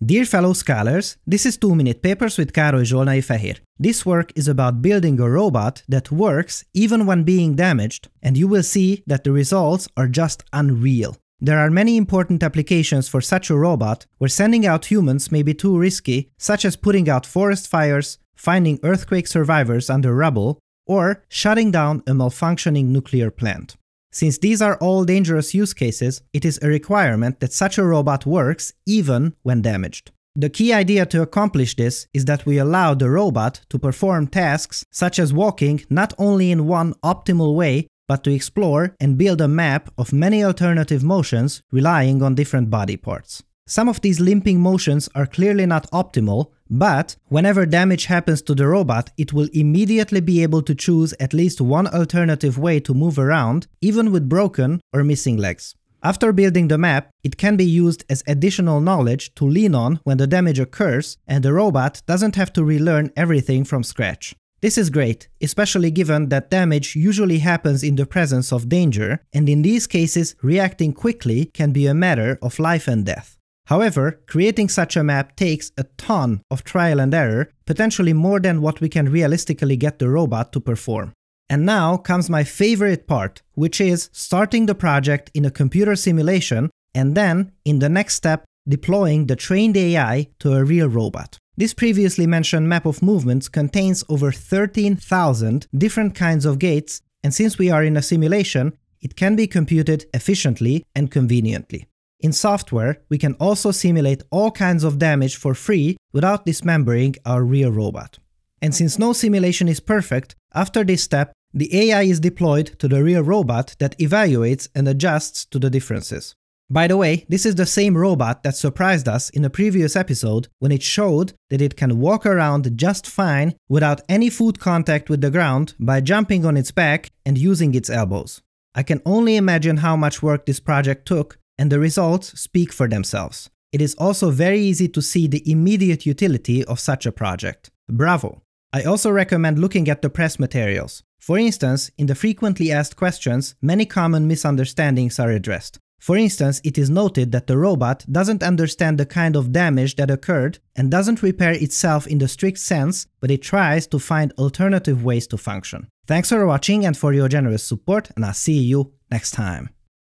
Dear fellow scholars, this is 2 Minute Papers with Károly Zsolnai Fehér. This work is about building a robot that works even when being damaged, and you will see that the results are just unreal. There are many important applications for such a robot where sending out humans may be too risky, such as putting out forest fires, finding earthquake survivors under rubble, or shutting down a malfunctioning nuclear plant. Since these are all dangerous use cases, it is a requirement that such a robot works even when damaged. The key idea to accomplish this is that we allow the robot to perform tasks such as walking not only in one optimal way, but to explore and build a map of many alternative motions relying on different body parts. Some of these limping motions are clearly not optimal, but whenever damage happens to the robot, it will immediately be able to choose at least one alternative way to move around, even with broken or missing legs. After building the map, it can be used as additional knowledge to lean on when the damage occurs and the robot doesn't have to relearn everything from scratch. This is great, especially given that damage usually happens in the presence of danger, and in these cases reacting quickly can be a matter of life and death. However, creating such a map takes a ton of trial and error, potentially more than what we can realistically get the robot to perform. And now comes my favorite part, which is starting the project in a computer simulation and then, in the next step, deploying the trained AI to a real robot. This previously mentioned map of movements contains over 13,000 different kinds of gates, and since we are in a simulation, it can be computed efficiently and conveniently. In software, we can also simulate all kinds of damage for free without dismembering our real robot. And since no simulation is perfect, after this step, the AI is deployed to the real robot that evaluates and adjusts to the differences. By the way, this is the same robot that surprised us in a previous episode when it showed that it can walk around just fine without any foot contact with the ground by jumping on its back and using its elbows. I can only imagine how much work this project took and the results speak for themselves. It is also very easy to see the immediate utility of such a project. Bravo! I also recommend looking at the press materials. For instance, in the frequently asked questions, many common misunderstandings are addressed. For instance, it is noted that the robot doesn't understand the kind of damage that occurred and doesn't repair itself in the strict sense, but it tries to find alternative ways to function. Thanks for watching and for your generous support, and I'll see you next time.